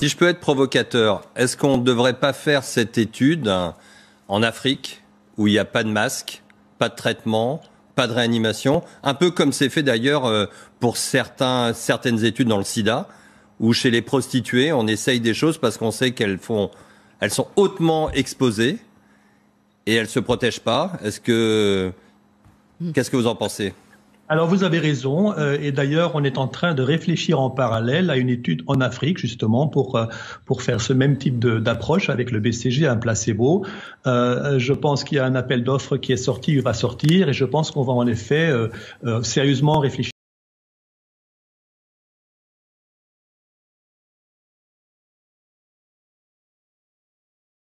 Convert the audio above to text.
Si je peux être provocateur, est-ce qu'on ne devrait pas faire cette étude en Afrique où il n'y a pas de masque, pas de traitement, pas de réanimation, un peu comme c'est fait d'ailleurs euh, pour certains, certaines études dans le sida, où chez les prostituées, on essaye des choses parce qu'on sait qu'elles font, elles sont hautement exposées et elles se protègent pas. Est-ce que, hmm. qu'est-ce que vous en pensez alors vous avez raison, euh, et d'ailleurs on est en train de réfléchir en parallèle à une étude en Afrique justement pour euh, pour faire ce même type d'approche avec le BCG, un placebo. Euh, je pense qu'il y a un appel d'offres qui est sorti, il va sortir, et je pense qu'on va en effet sérieusement réfléchir